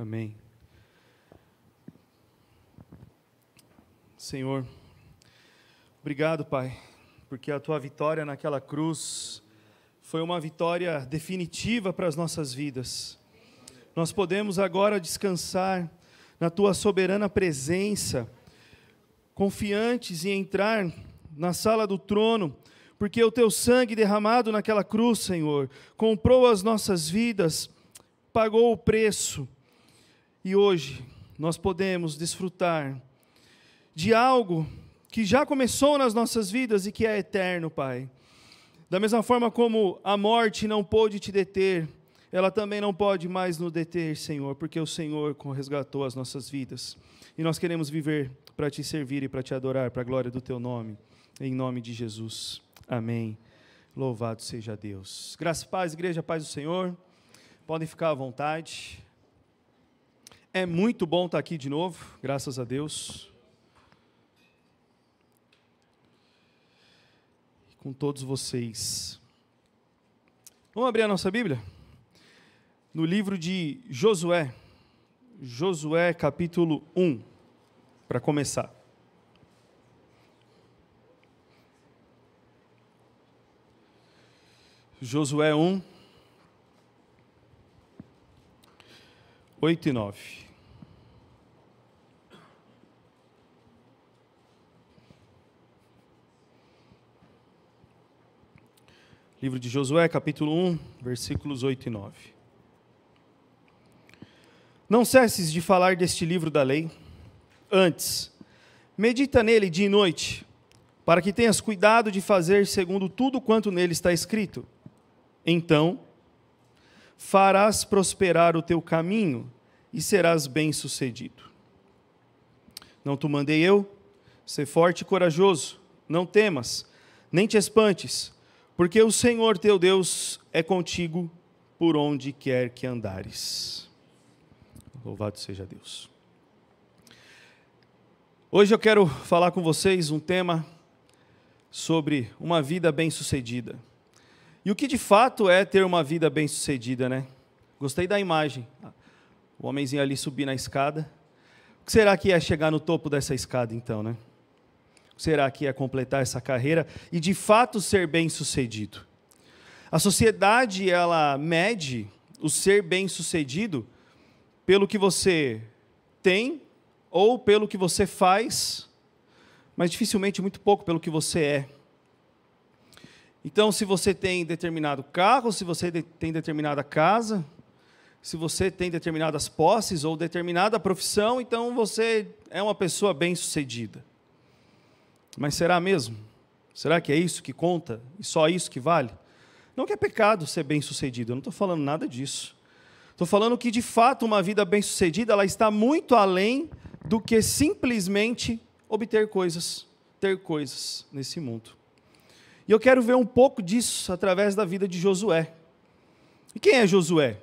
Amém. Senhor, obrigado, Pai, porque a tua vitória naquela cruz foi uma vitória definitiva para as nossas vidas. Nós podemos agora descansar na tua soberana presença, confiantes em entrar na sala do trono, porque o teu sangue derramado naquela cruz, Senhor, comprou as nossas vidas, pagou o preço e hoje nós podemos desfrutar de algo que já começou nas nossas vidas e que é eterno, Pai. Da mesma forma como a morte não pôde te deter, ela também não pode mais nos deter, Senhor, porque o Senhor resgatou as nossas vidas. E nós queremos viver para te servir e para te adorar, para a glória do teu nome, em nome de Jesus. Amém. Louvado seja Deus. Graça paz, igreja, paz do Senhor. Podem ficar à vontade. É muito bom estar aqui de novo, graças a Deus. Com todos vocês. Vamos abrir a nossa Bíblia? No livro de Josué, Josué capítulo 1, para começar. Josué 1, 8 e 9. Livro de Josué, capítulo 1, versículos 8 e 9. Não cesses de falar deste livro da lei. Antes, medita nele dia e noite, para que tenhas cuidado de fazer segundo tudo quanto nele está escrito. Então, farás prosperar o teu caminho e serás bem-sucedido. Não te mandei eu? Ser forte e corajoso, não temas, nem te espantes, porque o Senhor teu Deus é contigo por onde quer que andares. Louvado seja Deus. Hoje eu quero falar com vocês um tema sobre uma vida bem-sucedida. E o que de fato é ter uma vida bem-sucedida, né? Gostei da imagem. O homenzinho ali subir na escada. O que será que é chegar no topo dessa escada, então, né? O que será que é completar essa carreira e de fato ser bem-sucedido? A sociedade, ela mede o ser bem-sucedido pelo que você tem ou pelo que você faz, mas dificilmente muito pouco pelo que você é. Então, se você tem determinado carro, se você tem determinada casa, se você tem determinadas posses ou determinada profissão, então você é uma pessoa bem-sucedida. Mas será mesmo? Será que é isso que conta e só isso que vale? Não que é pecado ser bem-sucedido, eu não estou falando nada disso. Estou falando que, de fato, uma vida bem-sucedida ela está muito além do que simplesmente obter coisas, ter coisas nesse mundo. E eu quero ver um pouco disso através da vida de Josué. E quem é Josué?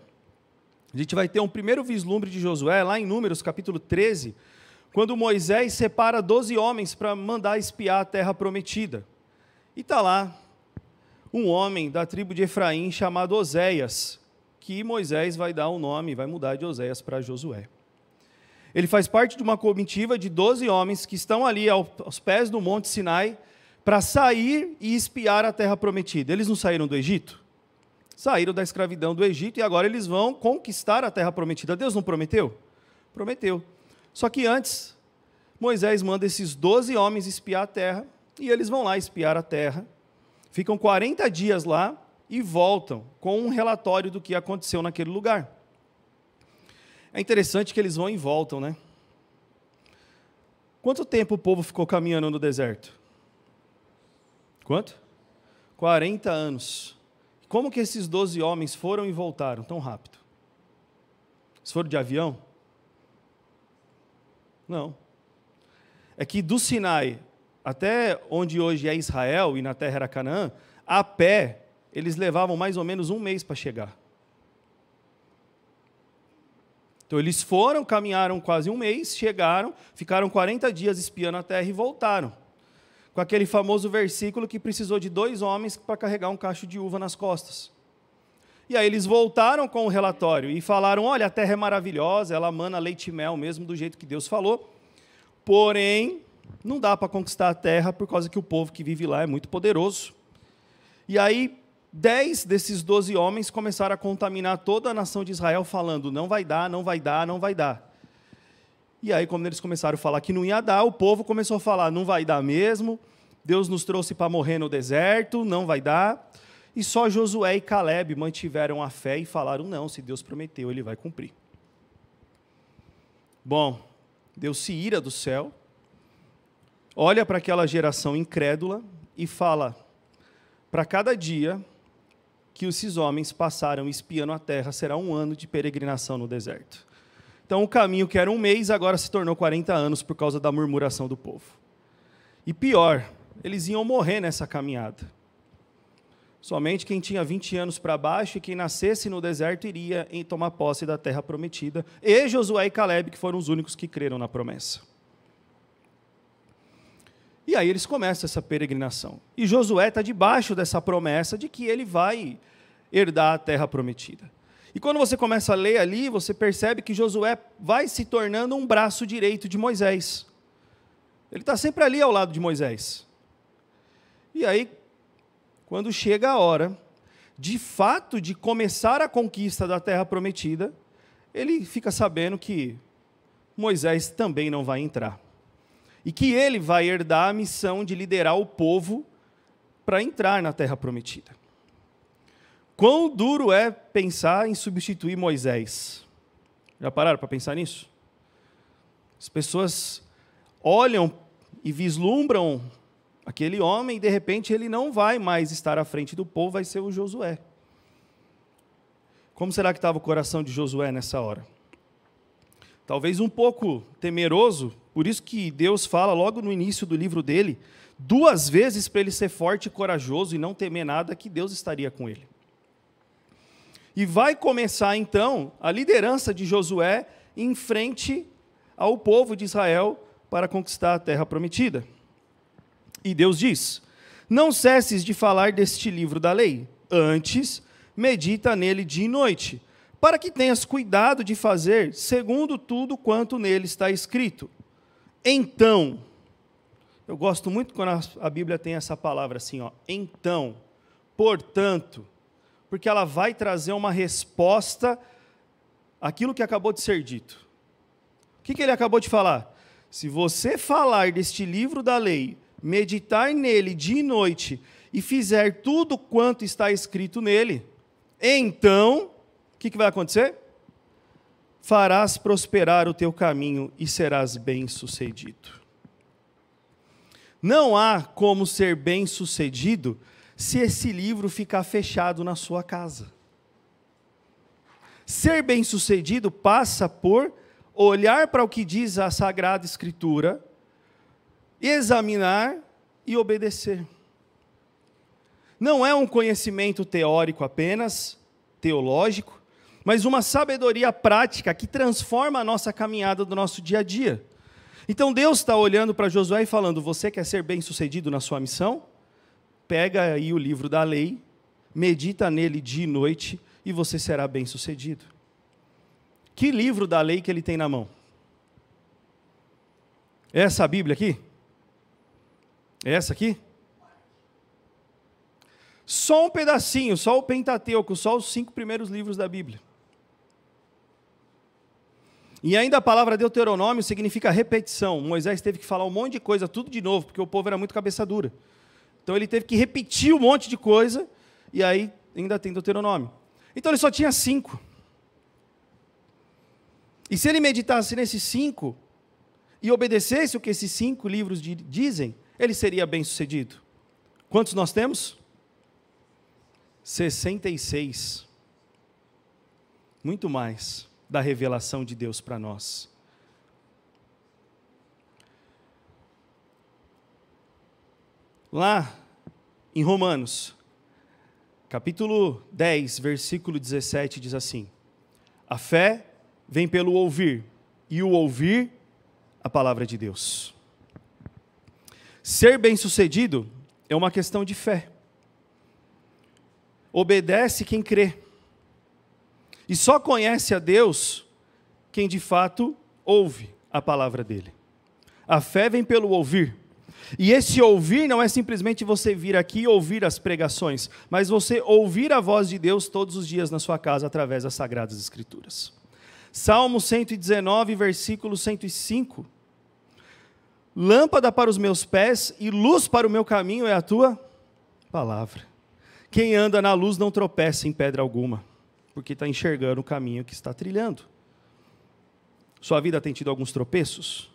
A gente vai ter um primeiro vislumbre de Josué lá em Números, capítulo 13, quando Moisés separa 12 homens para mandar espiar a terra prometida. E está lá um homem da tribo de Efraim chamado Oséias, que Moisés vai dar o um nome, vai mudar de Oséias para Josué. Ele faz parte de uma comitiva de 12 homens que estão ali aos pés do Monte Sinai, para sair e espiar a terra prometida. Eles não saíram do Egito? Saíram da escravidão do Egito e agora eles vão conquistar a terra prometida. Deus não prometeu? Prometeu. Só que antes, Moisés manda esses 12 homens espiar a terra e eles vão lá espiar a terra. Ficam 40 dias lá e voltam com um relatório do que aconteceu naquele lugar. É interessante que eles vão e voltam, né? Quanto tempo o povo ficou caminhando no deserto? Quanto? 40 anos. Como que esses 12 homens foram e voltaram tão rápido? Eles foram de avião? Não. É que do Sinai até onde hoje é Israel e na terra era Canaã, a pé eles levavam mais ou menos um mês para chegar. Então eles foram, caminharam quase um mês, chegaram, ficaram 40 dias espiando a terra e voltaram com aquele famoso versículo que precisou de dois homens para carregar um cacho de uva nas costas. E aí eles voltaram com o relatório e falaram: olha, a terra é maravilhosa, ela mana leite e mel mesmo do jeito que Deus falou. Porém, não dá para conquistar a terra por causa que o povo que vive lá é muito poderoso. E aí, dez desses doze homens começaram a contaminar toda a nação de Israel, falando: não vai dar, não vai dar, não vai dar. E aí, quando eles começaram a falar que não ia dar, o povo começou a falar: não vai dar mesmo, Deus nos trouxe para morrer no deserto, não vai dar. E só Josué e Caleb mantiveram a fé e falaram: não, se Deus prometeu, ele vai cumprir. Bom, Deus se ira do céu, olha para aquela geração incrédula e fala: para cada dia que esses homens passaram espiando a terra, será um ano de peregrinação no deserto. Então, o caminho que era um mês agora se tornou 40 anos por causa da murmuração do povo. E pior, eles iam morrer nessa caminhada. Somente quem tinha 20 anos para baixo e quem nascesse no deserto iria em tomar posse da terra prometida, e Josué e Caleb, que foram os únicos que creram na promessa. E aí eles começam essa peregrinação. E Josué está debaixo dessa promessa de que ele vai herdar a terra prometida. E quando você começa a ler ali, você percebe que Josué vai se tornando um braço direito de Moisés. Ele está sempre ali ao lado de Moisés. E aí, quando chega a hora, de fato, de começar a conquista da terra prometida, ele fica sabendo que Moisés também não vai entrar. E que ele vai herdar a missão de liderar o povo para entrar na terra prometida. Quão duro é pensar em substituir Moisés? Já pararam para pensar nisso? As pessoas olham e vislumbram aquele homem e de repente ele não vai mais estar à frente do povo, vai ser o Josué. Como será que estava o coração de Josué nessa hora? Talvez um pouco temeroso, por isso que Deus fala logo no início do livro dele, duas vezes para ele ser forte e corajoso e não temer nada que Deus estaria com ele. E vai começar então a liderança de Josué em frente ao povo de Israel para conquistar a terra prometida. E Deus diz: Não cesses de falar deste livro da lei, antes medita nele dia e noite, para que tenhas cuidado de fazer segundo tudo quanto nele está escrito. Então, eu gosto muito quando a Bíblia tem essa palavra assim, ó, então, portanto, porque ela vai trazer uma resposta àquilo que acabou de ser dito. O que, que ele acabou de falar? Se você falar deste livro da lei, meditar nele dia e noite, e fizer tudo quanto está escrito nele, então, o que, que vai acontecer? Farás prosperar o teu caminho e serás bem-sucedido. Não há como ser bem-sucedido se esse livro ficar fechado na sua casa. Ser bem-sucedido passa por olhar para o que diz a Sagrada Escritura, examinar e obedecer. Não é um conhecimento teórico apenas, teológico, mas uma sabedoria prática que transforma a nossa caminhada do nosso dia a dia. Então Deus está olhando para Josué e falando: Você quer ser bem sucedido na sua missão? Pega aí o livro da lei, medita nele dia e noite e você será bem-sucedido. Que livro da lei que ele tem na mão? É essa Bíblia aqui? É essa aqui? Só um pedacinho, só o Pentateuco, só os cinco primeiros livros da Bíblia. E ainda a palavra Deuteronômio significa repetição. Moisés teve que falar um monte de coisa, tudo de novo, porque o povo era muito cabeça dura. Então ele teve que repetir um monte de coisa, e aí ainda tem Deuteronômio. Então ele só tinha cinco. E se ele meditasse nesses cinco e obedecesse o que esses cinco livros dizem, ele seria bem sucedido. Quantos nós temos? 66. Muito mais da revelação de Deus para nós. lá em Romanos, capítulo 10, versículo 17, diz assim: A fé vem pelo ouvir, e o ouvir a palavra de Deus. Ser bem-sucedido é uma questão de fé. Obedece quem crê. E só conhece a Deus quem de fato ouve a palavra dele. A fé vem pelo ouvir e esse ouvir não é simplesmente você vir aqui e ouvir as pregações, mas você ouvir a voz de Deus todos os dias na sua casa através das Sagradas Escrituras. Salmo 119, versículo 105. Lâmpada para os meus pés e luz para o meu caminho é a tua palavra. Quem anda na luz não tropeça em pedra alguma, porque está enxergando o caminho que está trilhando. Sua vida tem tido alguns tropeços?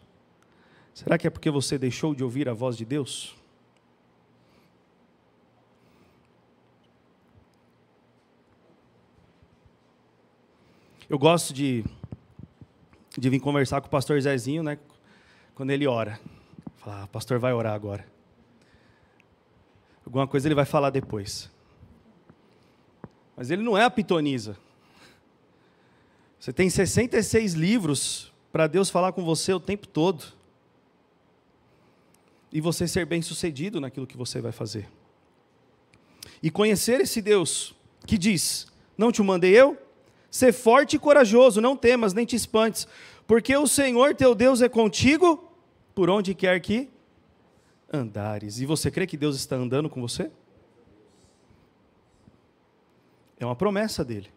Será que é porque você deixou de ouvir a voz de Deus? Eu gosto de, de vir conversar com o pastor Zezinho, né? Quando ele ora. Falar, ah, pastor vai orar agora. Alguma coisa ele vai falar depois. Mas ele não é a pitonisa. Você tem 66 livros para Deus falar com você o tempo todo e você ser bem-sucedido naquilo que você vai fazer. E conhecer esse Deus que diz: Não te mandei eu? Ser forte e corajoso, não temas nem te espantes, porque o Senhor teu Deus é contigo por onde quer que andares. E você crê que Deus está andando com você? É uma promessa dele.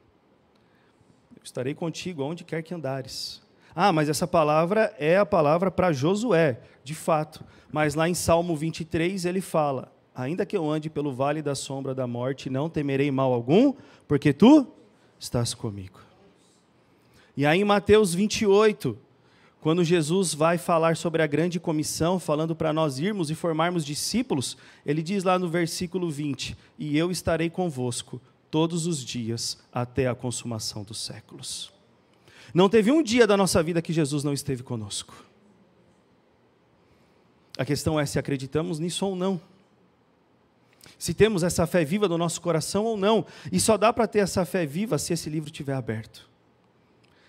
Eu estarei contigo aonde quer que andares. Ah, mas essa palavra é a palavra para Josué de fato. Mas lá em Salmo 23 ele fala: Ainda que eu ande pelo vale da sombra da morte, não temerei mal algum, porque tu estás comigo. E aí em Mateus 28, quando Jesus vai falar sobre a grande comissão, falando para nós irmos e formarmos discípulos, ele diz lá no versículo 20: E eu estarei convosco todos os dias até a consumação dos séculos. Não teve um dia da nossa vida que Jesus não esteve conosco. A questão é se acreditamos nisso ou não. Se temos essa fé viva no nosso coração ou não. E só dá para ter essa fé viva se esse livro estiver aberto.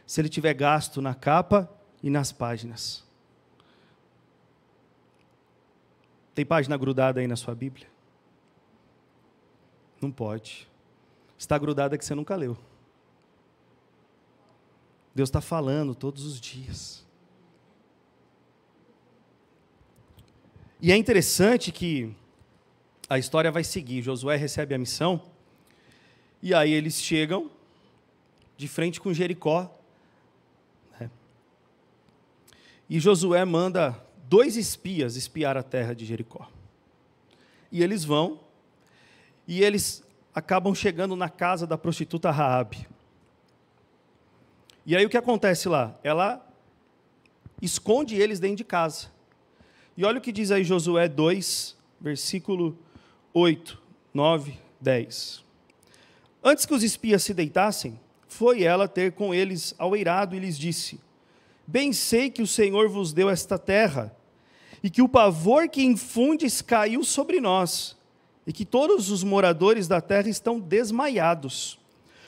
Se ele tiver gasto na capa e nas páginas. Tem página grudada aí na sua Bíblia? Não pode. Está grudada que você nunca leu. Deus está falando todos os dias. E é interessante que a história vai seguir. Josué recebe a missão, e aí eles chegam de frente com Jericó. Né? E Josué manda dois espias espiar a terra de Jericó. E eles vão, e eles acabam chegando na casa da prostituta Raabe. E aí o que acontece lá? Ela esconde eles dentro de casa. E olha o que diz aí Josué 2, versículo 8, 9, 10. Antes que os espias se deitassem, foi ela ter com eles ao eirado e lhes disse: Bem sei que o Senhor vos deu esta terra, e que o pavor que infundes caiu sobre nós, e que todos os moradores da terra estão desmaiados.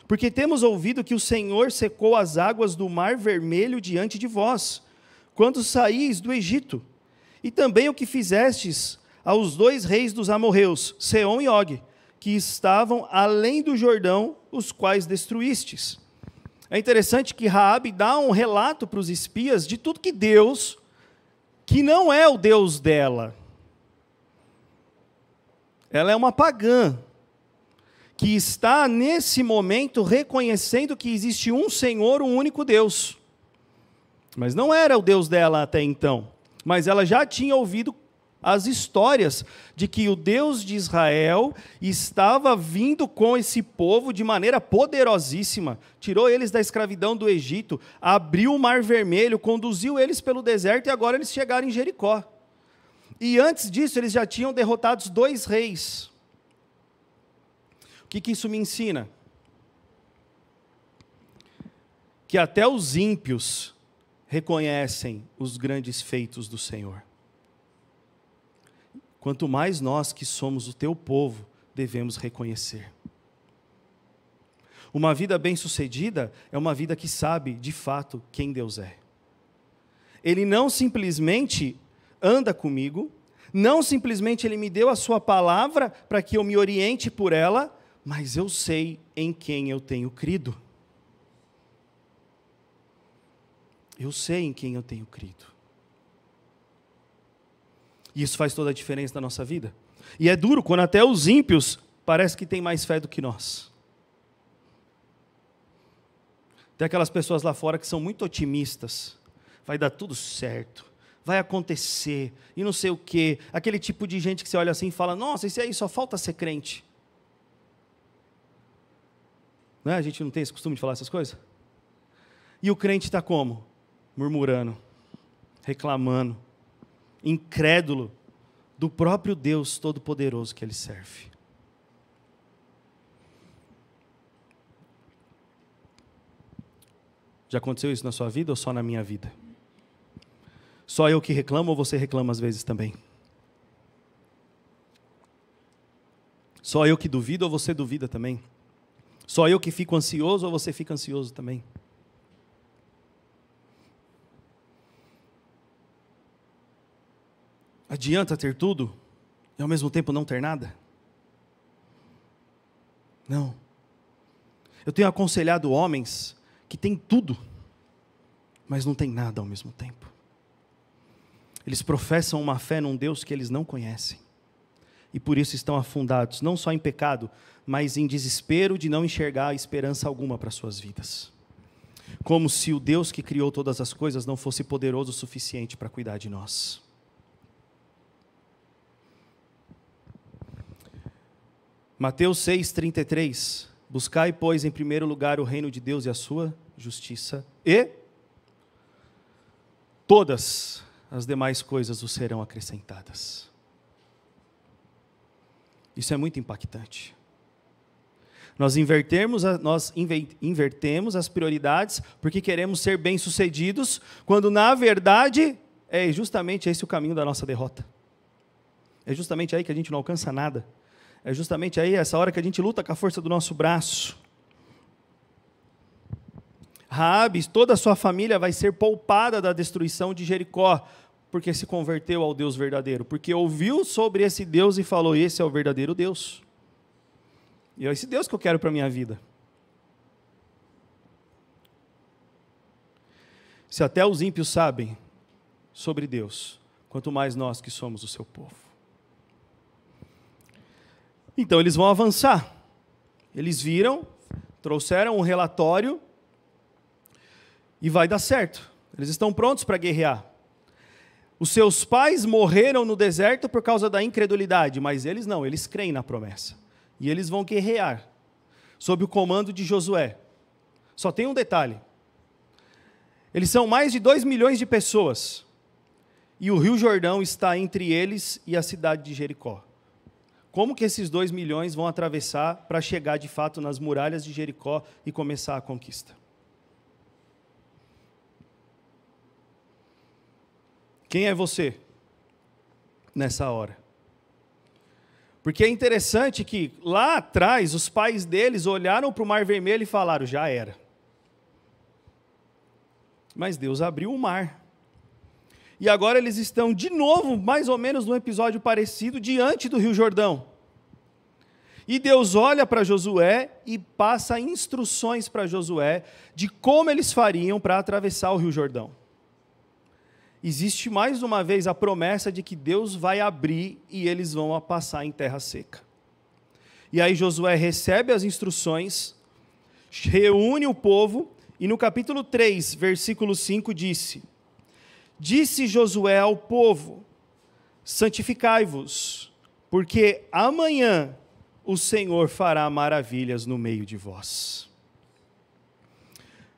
Porque temos ouvido que o Senhor secou as águas do mar vermelho diante de vós, quando saís do Egito, e também o que fizestes aos dois reis dos amorreus, Seom e Og, que estavam além do Jordão, os quais destruístes. É interessante que Raabe dá um relato para os espias de tudo que Deus, que não é o Deus dela, ela é uma pagã que está nesse momento reconhecendo que existe um Senhor, um único Deus. Mas não era o Deus dela até então mas ela já tinha ouvido as histórias de que o Deus de Israel estava vindo com esse povo de maneira poderosíssima, tirou eles da escravidão do Egito, abriu o Mar Vermelho, conduziu eles pelo deserto e agora eles chegaram em Jericó. E antes disso, eles já tinham derrotado dois reis. O que, que isso me ensina? Que até os ímpios reconhecem os grandes feitos do Senhor. Quanto mais nós que somos o teu povo devemos reconhecer. Uma vida bem-sucedida é uma vida que sabe, de fato, quem Deus é. Ele não simplesmente anda comigo, não simplesmente ele me deu a sua palavra para que eu me oriente por ela, mas eu sei em quem eu tenho crido. Eu sei em quem eu tenho crido. E isso faz toda a diferença na nossa vida. E é duro quando até os ímpios parece que têm mais fé do que nós. Tem aquelas pessoas lá fora que são muito otimistas. Vai dar tudo certo. Vai acontecer. E não sei o quê. Aquele tipo de gente que você olha assim e fala: Nossa, isso aí só falta ser crente. Não é? A gente não tem esse costume de falar essas coisas? E o crente está como? murmurando, reclamando, incrédulo do próprio Deus Todo-Poderoso que ele serve. Já aconteceu isso na sua vida ou só na minha vida? Só eu que reclamo ou você reclama às vezes também? Só eu que duvido ou você duvida também? Só eu que fico ansioso ou você fica ansioso também? Adianta ter tudo e ao mesmo tempo não ter nada? Não. Eu tenho aconselhado homens que têm tudo, mas não têm nada ao mesmo tempo. Eles professam uma fé num Deus que eles não conhecem. E por isso estão afundados, não só em pecado, mas em desespero de não enxergar esperança alguma para suas vidas. Como se o Deus que criou todas as coisas não fosse poderoso o suficiente para cuidar de nós. Mateus 6:33 Buscai, pois, em primeiro lugar o reino de Deus e a sua justiça, e todas as demais coisas vos serão acrescentadas. Isso é muito impactante. Nós invertemos, nós invertemos as prioridades porque queremos ser bem-sucedidos, quando na verdade é justamente esse o caminho da nossa derrota. É justamente aí que a gente não alcança nada é justamente aí essa hora que a gente luta com a força do nosso braço. Raabes, toda a sua família vai ser poupada da destruição de Jericó, porque se converteu ao Deus verdadeiro, porque ouviu sobre esse Deus e falou: Esse é o verdadeiro Deus. E é esse Deus que eu quero para a minha vida. Se até os ímpios sabem sobre Deus, quanto mais nós que somos o seu povo. Então eles vão avançar. Eles viram, trouxeram um relatório e vai dar certo. Eles estão prontos para guerrear. Os seus pais morreram no deserto por causa da incredulidade, mas eles não, eles creem na promessa. E eles vão guerrear sob o comando de Josué. Só tem um detalhe: eles são mais de 2 milhões de pessoas, e o Rio Jordão está entre eles e a cidade de Jericó. Como que esses dois milhões vão atravessar para chegar de fato nas muralhas de Jericó e começar a conquista? Quem é você nessa hora? Porque é interessante que lá atrás os pais deles olharam para o Mar Vermelho e falaram: já era. Mas Deus abriu o mar. E agora eles estão de novo, mais ou menos num episódio parecido, diante do Rio Jordão. E Deus olha para Josué e passa instruções para Josué de como eles fariam para atravessar o Rio Jordão. Existe mais uma vez a promessa de que Deus vai abrir e eles vão passar em terra seca. E aí Josué recebe as instruções, reúne o povo e no capítulo 3, versículo 5 disse: Disse Josué ao povo: Santificai-vos, porque amanhã o Senhor fará maravilhas no meio de vós.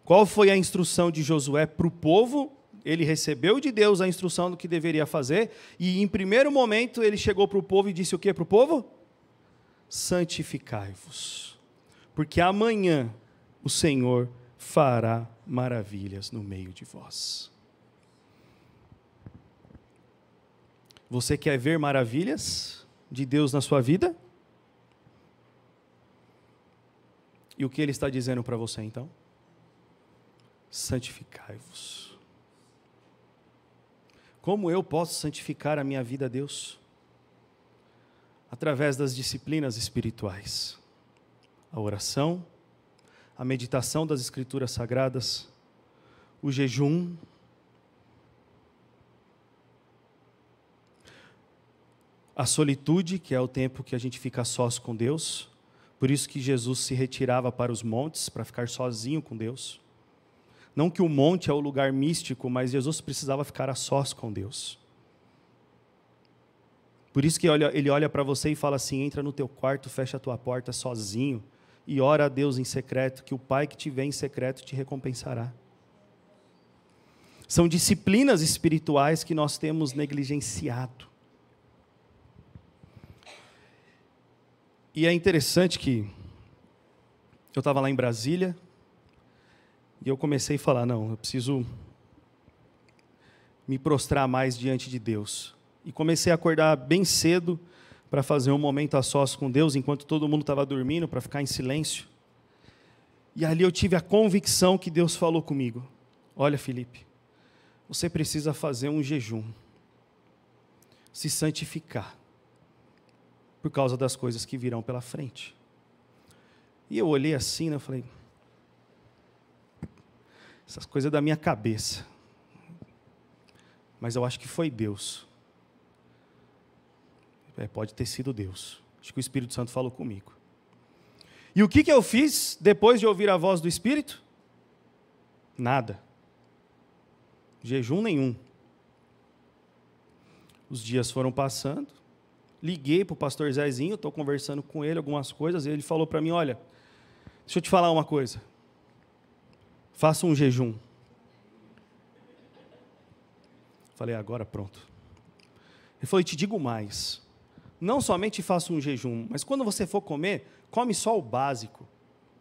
Qual foi a instrução de Josué para o povo? Ele recebeu de Deus a instrução do que deveria fazer, e em primeiro momento ele chegou para o povo e disse o que para o povo? Santificai-vos, porque amanhã o Senhor fará maravilhas no meio de vós. Você quer ver maravilhas de Deus na sua vida? E o que ele está dizendo para você então? Santificai-vos. Como eu posso santificar a minha vida a Deus? Através das disciplinas espirituais, a oração, a meditação das Escrituras Sagradas, o jejum, a solitude, que é o tempo que a gente fica sós com Deus. Por isso que Jesus se retirava para os montes para ficar sozinho com Deus. Não que o monte é o lugar místico, mas Jesus precisava ficar a sós com Deus. Por isso que ele olha para você e fala assim: entra no teu quarto, fecha a tua porta sozinho e ora a Deus em secreto, que o Pai que te vê em secreto te recompensará. São disciplinas espirituais que nós temos negligenciado. E é interessante que eu estava lá em Brasília e eu comecei a falar: não, eu preciso me prostrar mais diante de Deus. E comecei a acordar bem cedo para fazer um momento a sós com Deus, enquanto todo mundo estava dormindo, para ficar em silêncio. E ali eu tive a convicção que Deus falou comigo: Olha, Felipe, você precisa fazer um jejum, se santificar por causa das coisas que virão pela frente. E eu olhei assim, né, eu falei, essas coisas é da minha cabeça. Mas eu acho que foi Deus. É, pode ter sido Deus. Acho que o Espírito Santo falou comigo. E o que, que eu fiz depois de ouvir a voz do Espírito? Nada. Jejum nenhum. Os dias foram passando liguei para o pastor Zezinho, estou conversando com ele algumas coisas, e ele falou para mim: Olha, deixa eu te falar uma coisa. Faça um jejum. Falei, agora pronto. Ele falou: e te digo mais. Não somente faça um jejum, mas quando você for comer, come só o básico.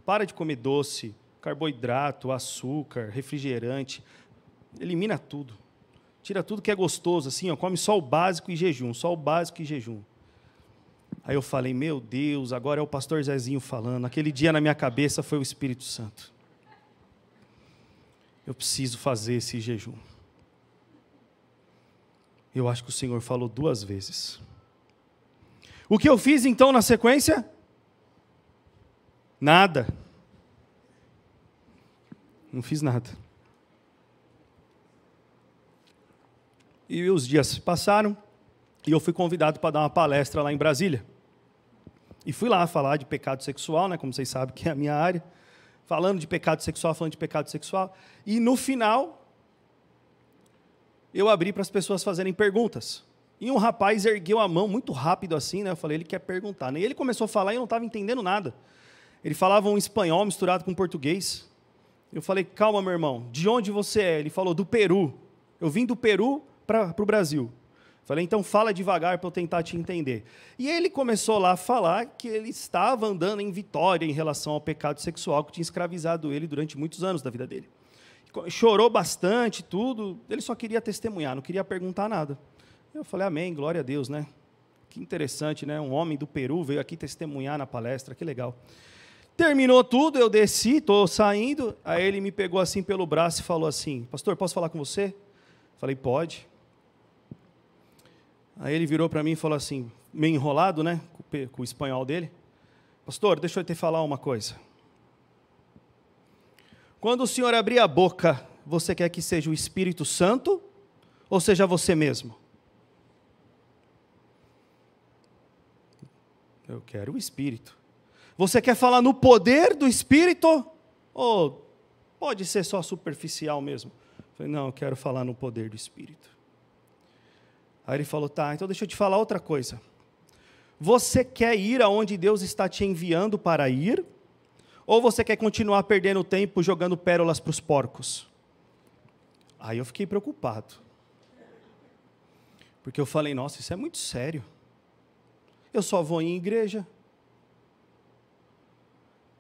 Para de comer doce, carboidrato, açúcar, refrigerante. Elimina tudo. Tira tudo que é gostoso, assim, ó, come só o básico e jejum, só o básico e jejum. Aí eu falei, meu Deus, agora é o pastor Zezinho falando. Aquele dia na minha cabeça foi o Espírito Santo. Eu preciso fazer esse jejum. Eu acho que o Senhor falou duas vezes. O que eu fiz então na sequência? Nada. Não fiz nada. E os dias passaram e eu fui convidado para dar uma palestra lá em Brasília. E fui lá falar de pecado sexual, né, como vocês sabem que é a minha área, falando de pecado sexual, falando de pecado sexual. E no final, eu abri para as pessoas fazerem perguntas. E um rapaz ergueu a mão muito rápido assim, né? Eu falei, ele quer perguntar. Né? E ele começou a falar e eu não estava entendendo nada. Ele falava um espanhol misturado com português. Eu falei, calma, meu irmão, de onde você é? Ele falou, do Peru. Eu vim do Peru para o Brasil. Falei, então fala devagar para eu tentar te entender. E ele começou lá a falar que ele estava andando em vitória em relação ao pecado sexual que tinha escravizado ele durante muitos anos da vida dele. Chorou bastante, tudo. Ele só queria testemunhar, não queria perguntar nada. Eu falei, amém, glória a Deus, né? Que interessante, né? Um homem do Peru veio aqui testemunhar na palestra, que legal. Terminou tudo, eu desci, estou saindo. Aí ele me pegou assim pelo braço e falou assim: Pastor, posso falar com você? Falei, pode. Aí ele virou para mim e falou assim, meio enrolado, né, com o espanhol dele: Pastor, deixa eu te falar uma coisa. Quando o senhor abrir a boca, você quer que seja o Espírito Santo ou seja você mesmo? Eu quero o Espírito. Você quer falar no poder do Espírito? Ou oh, pode ser só superficial mesmo? Eu falei, não, eu quero falar no poder do Espírito. Aí ele falou: Tá, então deixa eu te falar outra coisa. Você quer ir aonde Deus está te enviando para ir? Ou você quer continuar perdendo tempo jogando pérolas para os porcos? Aí eu fiquei preocupado. Porque eu falei: Nossa, isso é muito sério. Eu só vou em igreja.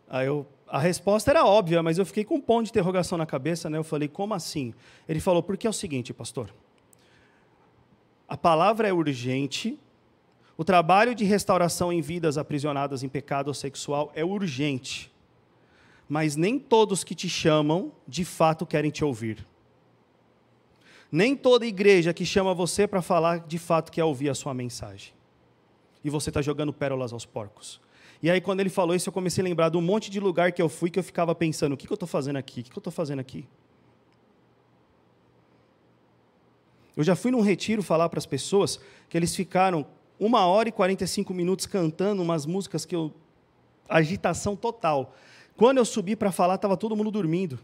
Aí eu a resposta era óbvia, mas eu fiquei com um ponto de interrogação na cabeça, né? Eu falei, como assim? Ele falou, porque é o seguinte, pastor. A palavra é urgente. O trabalho de restauração em vidas aprisionadas em pecado sexual é urgente. Mas nem todos que te chamam de fato querem te ouvir. Nem toda igreja que chama você para falar de fato quer ouvir a sua mensagem. E você está jogando pérolas aos porcos. E aí, quando ele falou isso, eu comecei a lembrar de um monte de lugar que eu fui que eu ficava pensando: o que, que eu estou fazendo aqui? O que, que eu estou fazendo aqui? Eu já fui num retiro falar para as pessoas que eles ficaram uma hora e 45 minutos cantando umas músicas que eu. agitação total. Quando eu subi para falar, estava todo mundo dormindo.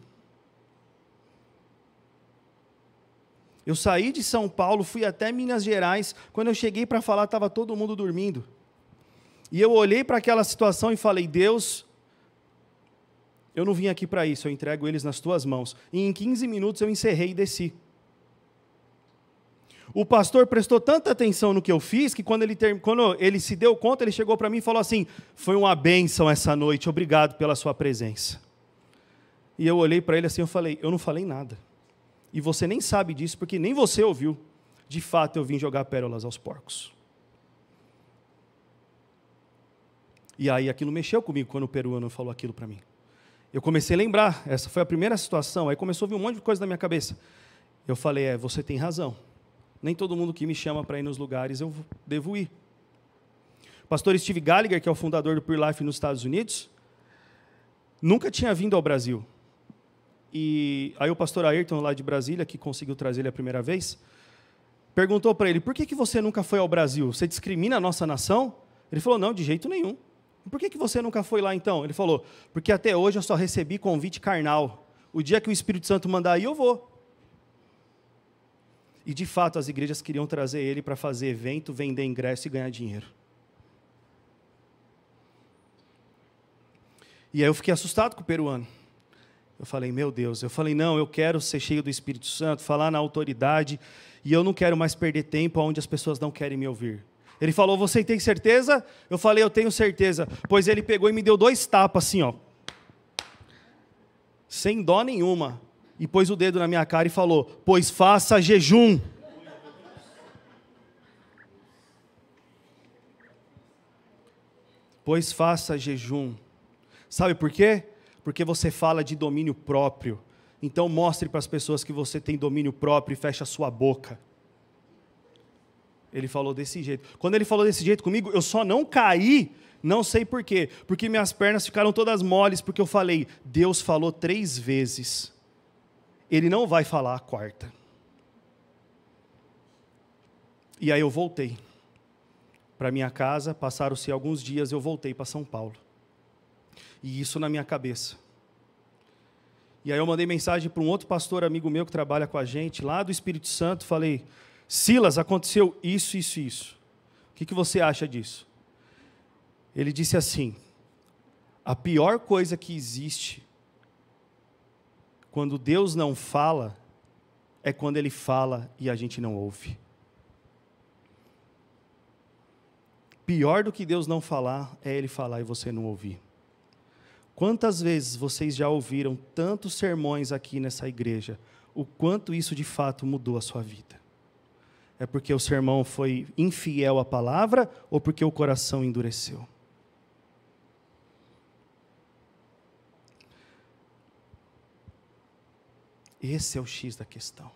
Eu saí de São Paulo, fui até Minas Gerais. Quando eu cheguei para falar, estava todo mundo dormindo. E eu olhei para aquela situação e falei: Deus, eu não vim aqui para isso, eu entrego eles nas tuas mãos. E em 15 minutos eu encerrei e desci. O pastor prestou tanta atenção no que eu fiz que quando ele, term... quando ele se deu conta, ele chegou para mim e falou assim: Foi uma bênção essa noite, obrigado pela sua presença. E eu olhei para ele assim, eu falei: Eu não falei nada. E você nem sabe disso porque nem você ouviu. De fato, eu vim jogar pérolas aos porcos. E aí aquilo mexeu comigo quando o peruano falou aquilo para mim. Eu comecei a lembrar, essa foi a primeira situação, aí começou a vir um monte de coisa na minha cabeça. Eu falei: É, você tem razão. Nem todo mundo que me chama para ir nos lugares eu devo ir. O pastor Steve Gallagher, que é o fundador do Pure Life nos Estados Unidos, nunca tinha vindo ao Brasil. E aí o pastor Ayrton, lá de Brasília, que conseguiu trazer ele a primeira vez, perguntou para ele: por que, que você nunca foi ao Brasil? Você discrimina a nossa nação? Ele falou: não, de jeito nenhum. Por que, que você nunca foi lá então? Ele falou: porque até hoje eu só recebi convite carnal. O dia que o Espírito Santo mandar aí, eu vou. E de fato as igrejas queriam trazer ele para fazer evento, vender ingresso e ganhar dinheiro. E aí eu fiquei assustado com o peruano. Eu falei, meu Deus, eu falei, não, eu quero ser cheio do Espírito Santo, falar na autoridade, e eu não quero mais perder tempo onde as pessoas não querem me ouvir. Ele falou, você tem certeza? Eu falei, eu tenho certeza. Pois ele pegou e me deu dois tapas assim, ó. Sem dó nenhuma e pôs o dedo na minha cara e falou: Pois faça jejum. Pois faça jejum. Sabe por quê? Porque você fala de domínio próprio. Então mostre para as pessoas que você tem domínio próprio e feche a sua boca. Ele falou desse jeito. Quando ele falou desse jeito comigo, eu só não caí, não sei por quê, porque minhas pernas ficaram todas moles porque eu falei: "Deus falou três vezes" ele não vai falar a quarta. E aí eu voltei para minha casa, passaram-se alguns dias, eu voltei para São Paulo. E isso na minha cabeça. E aí eu mandei mensagem para um outro pastor amigo meu que trabalha com a gente, lá do Espírito Santo, falei: "Silas, aconteceu isso, isso, isso. O que, que você acha disso?" Ele disse assim: "A pior coisa que existe quando Deus não fala, é quando Ele fala e a gente não ouve. Pior do que Deus não falar é Ele falar e você não ouvir. Quantas vezes vocês já ouviram tantos sermões aqui nessa igreja? O quanto isso de fato mudou a sua vida? É porque o sermão foi infiel à palavra ou porque o coração endureceu? Esse é o X da questão.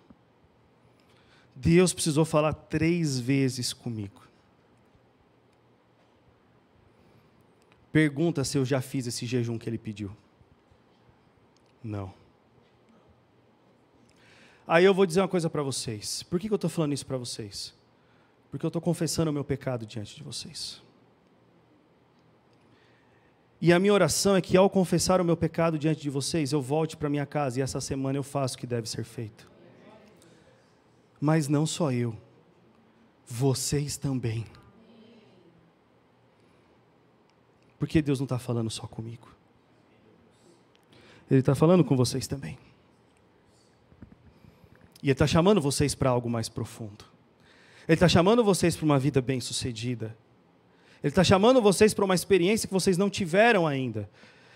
Deus precisou falar três vezes comigo. Pergunta se eu já fiz esse jejum que ele pediu. Não. Aí eu vou dizer uma coisa para vocês. Por que, eu estou falando isso para vocês? Porque eu estou confessando o meu pecado diante de vocês. E a minha oração é que ao confessar o meu pecado diante de vocês, eu volte para minha casa e essa semana eu faço o que deve ser feito. Mas não só eu, vocês também. Porque Deus não está falando só comigo, Ele está falando com vocês também. E Ele está chamando vocês para algo mais profundo. Ele está chamando vocês para uma vida bem-sucedida. Ele está chamando vocês para uma experiência que vocês não tiveram ainda.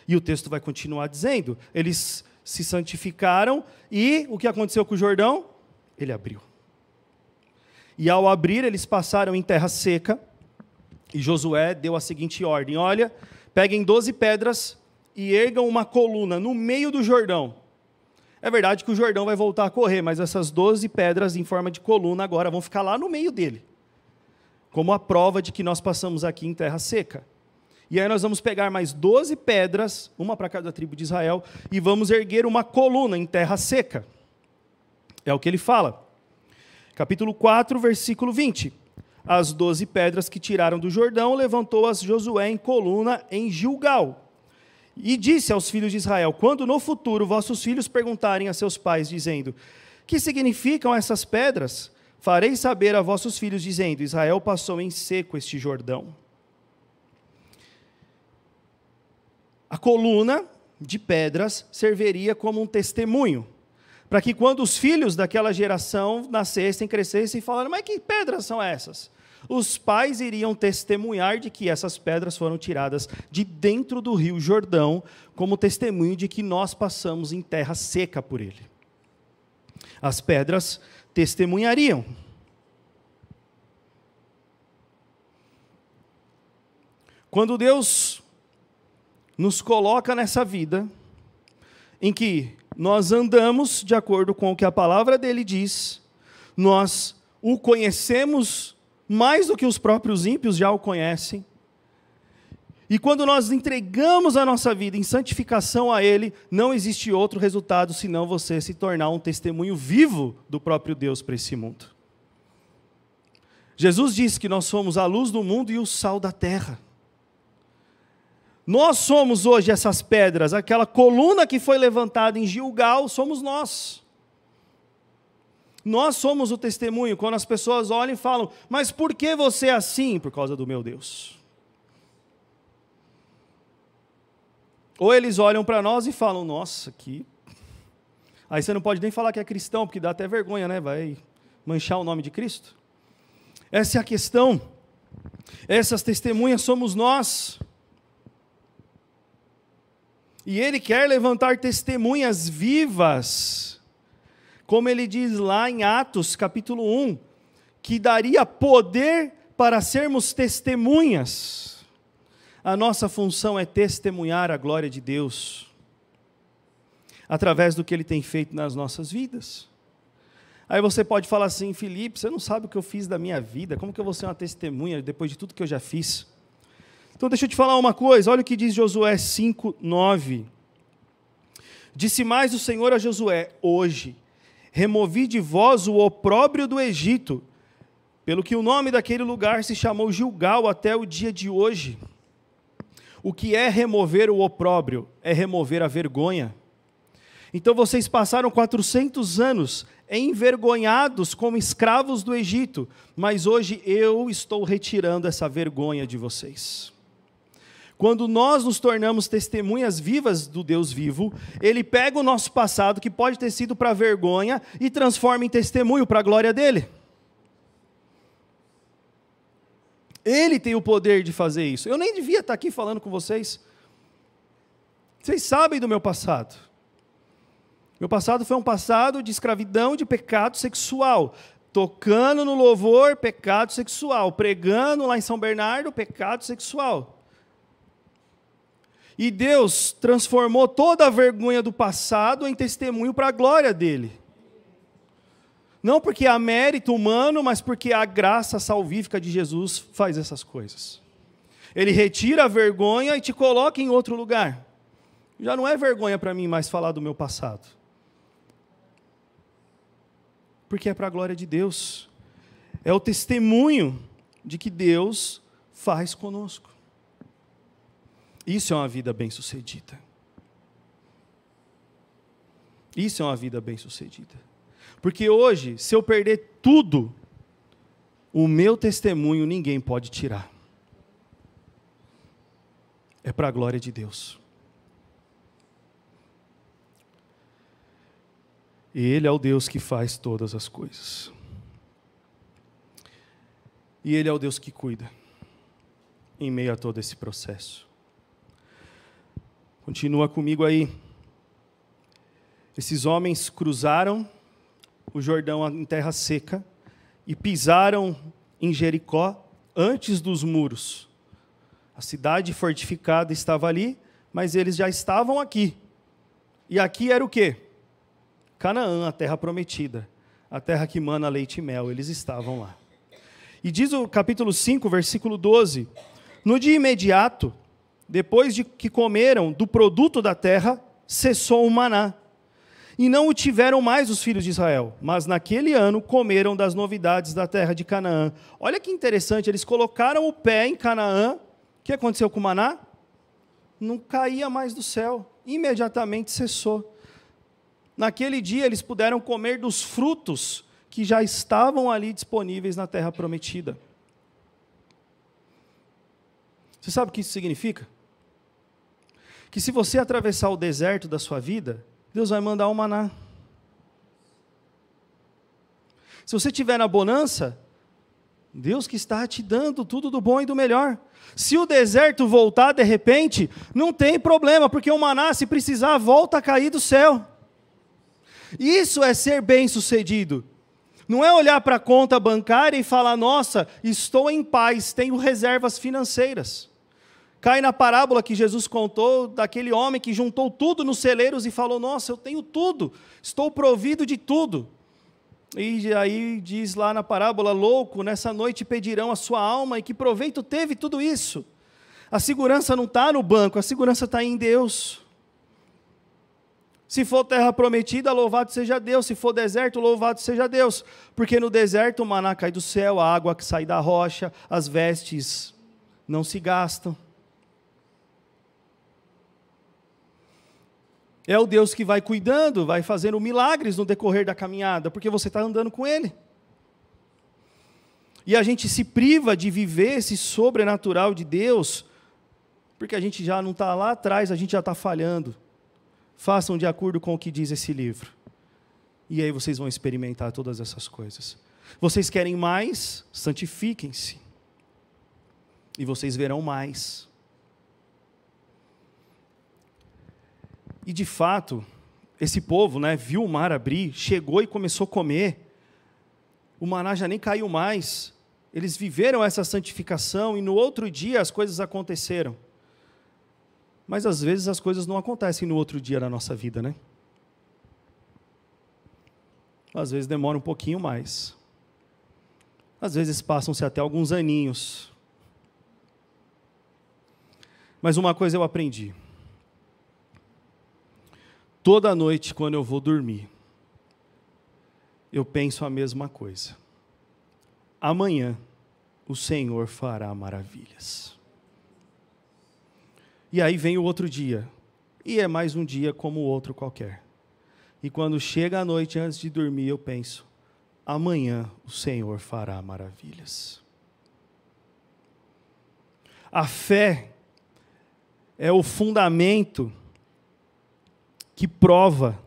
E o texto vai continuar dizendo: eles se santificaram e o que aconteceu com o Jordão? Ele abriu. E ao abrir, eles passaram em terra seca. E Josué deu a seguinte ordem: Olha, peguem doze pedras e ergam uma coluna no meio do Jordão. É verdade que o Jordão vai voltar a correr, mas essas doze pedras em forma de coluna agora vão ficar lá no meio dele como a prova de que nós passamos aqui em terra seca. E aí nós vamos pegar mais 12 pedras, uma para cada tribo de Israel, e vamos erguer uma coluna em terra seca. É o que ele fala. Capítulo 4, versículo 20. As doze pedras que tiraram do Jordão levantou-as Josué em coluna em Gilgal. E disse aos filhos de Israel: Quando no futuro vossos filhos perguntarem a seus pais, dizendo: Que significam essas pedras? Farei saber a vossos filhos, dizendo: Israel passou em seco este Jordão. A coluna de pedras serviria como um testemunho, para que quando os filhos daquela geração nascessem, crescessem e falaram: Mas que pedras são essas? Os pais iriam testemunhar de que essas pedras foram tiradas de dentro do rio Jordão, como testemunho de que nós passamos em terra seca por ele. As pedras testemunhariam. Quando Deus nos coloca nessa vida, em que nós andamos de acordo com o que a palavra dele diz, nós o conhecemos mais do que os próprios ímpios já o conhecem, e quando nós entregamos a nossa vida em santificação a Ele, não existe outro resultado senão você se tornar um testemunho vivo do próprio Deus para esse mundo. Jesus disse que nós somos a luz do mundo e o sal da terra. Nós somos hoje essas pedras, aquela coluna que foi levantada em Gilgal, somos nós. Nós somos o testemunho quando as pessoas olham e falam: Mas por que você é assim? Por causa do meu Deus. Ou eles olham para nós e falam, nossa, que. Aí você não pode nem falar que é cristão, porque dá até vergonha, né? Vai manchar o nome de Cristo. Essa é a questão. Essas testemunhas somos nós. E ele quer levantar testemunhas vivas, como ele diz lá em Atos capítulo 1, que daria poder para sermos testemunhas. A nossa função é testemunhar a glória de Deus através do que ele tem feito nas nossas vidas. Aí você pode falar assim, Felipe, você não sabe o que eu fiz da minha vida, como que eu vou ser uma testemunha depois de tudo que eu já fiz? Então deixa eu te falar uma coisa, olha o que diz Josué 5, 9. Disse mais o Senhor a Josué: Hoje removi de vós o opróbrio do Egito, pelo que o nome daquele lugar se chamou Gilgal até o dia de hoje. O que é remover o opróbrio? É remover a vergonha. Então vocês passaram 400 anos envergonhados como escravos do Egito, mas hoje eu estou retirando essa vergonha de vocês. Quando nós nos tornamos testemunhas vivas do Deus vivo, ele pega o nosso passado, que pode ter sido para vergonha, e transforma em testemunho para a glória dele. Ele tem o poder de fazer isso. Eu nem devia estar aqui falando com vocês. Vocês sabem do meu passado. Meu passado foi um passado de escravidão, de pecado sexual. Tocando no louvor, pecado sexual. Pregando lá em São Bernardo, pecado sexual. E Deus transformou toda a vergonha do passado em testemunho para a glória dele. Não porque há mérito humano, mas porque a graça salvífica de Jesus faz essas coisas. Ele retira a vergonha e te coloca em outro lugar. Já não é vergonha para mim mais falar do meu passado. Porque é para a glória de Deus. É o testemunho de que Deus faz conosco. Isso é uma vida bem-sucedida. Isso é uma vida bem-sucedida. Porque hoje, se eu perder tudo, o meu testemunho ninguém pode tirar. É para a glória de Deus. E Ele é o Deus que faz todas as coisas. E Ele é o Deus que cuida, em meio a todo esse processo. Continua comigo aí. Esses homens cruzaram o Jordão em terra seca e pisaram em Jericó antes dos muros. A cidade fortificada estava ali, mas eles já estavam aqui. E aqui era o quê? Canaã, a terra prometida, a terra que mana leite e mel, eles estavam lá. E diz o capítulo 5, versículo 12: No dia imediato, depois de que comeram do produto da terra, cessou o maná e não o tiveram mais os filhos de Israel, mas naquele ano comeram das novidades da terra de Canaã. Olha que interessante, eles colocaram o pé em Canaã. O que aconteceu com Maná? Não caía mais do céu, imediatamente cessou. Naquele dia eles puderam comer dos frutos que já estavam ali disponíveis na terra prometida. Você sabe o que isso significa? Que se você atravessar o deserto da sua vida, Deus vai mandar o maná. Se você tiver na bonança, Deus que está te dando tudo do bom e do melhor. Se o deserto voltar de repente, não tem problema, porque o maná, se precisar, volta a cair do céu. Isso é ser bem-sucedido. Não é olhar para a conta bancária e falar: nossa, estou em paz, tenho reservas financeiras cai na parábola que Jesus contou daquele homem que juntou tudo nos celeiros e falou: Nossa, eu tenho tudo, estou provido de tudo. E aí diz lá na parábola: Louco, nessa noite pedirão a sua alma, e que proveito teve tudo isso? A segurança não está no banco, a segurança está em Deus. Se for terra prometida, louvado seja Deus. Se for deserto, louvado seja Deus. Porque no deserto o maná cai do céu, a água que sai da rocha, as vestes não se gastam. É o Deus que vai cuidando, vai fazendo milagres no decorrer da caminhada, porque você está andando com Ele. E a gente se priva de viver esse sobrenatural de Deus, porque a gente já não está lá atrás, a gente já está falhando. Façam de acordo com o que diz esse livro. E aí vocês vão experimentar todas essas coisas. Vocês querem mais? Santifiquem-se. E vocês verão mais. E de fato, esse povo, né, viu o mar abrir, chegou e começou a comer. O maná já nem caiu mais. Eles viveram essa santificação e no outro dia as coisas aconteceram. Mas às vezes as coisas não acontecem no outro dia da nossa vida, né? Às vezes demora um pouquinho mais. Às vezes passam-se até alguns aninhos. Mas uma coisa eu aprendi. Toda noite, quando eu vou dormir, eu penso a mesma coisa. Amanhã o Senhor fará maravilhas. E aí vem o outro dia, e é mais um dia como o outro qualquer. E quando chega a noite, antes de dormir, eu penso: amanhã o Senhor fará maravilhas. A fé é o fundamento que prova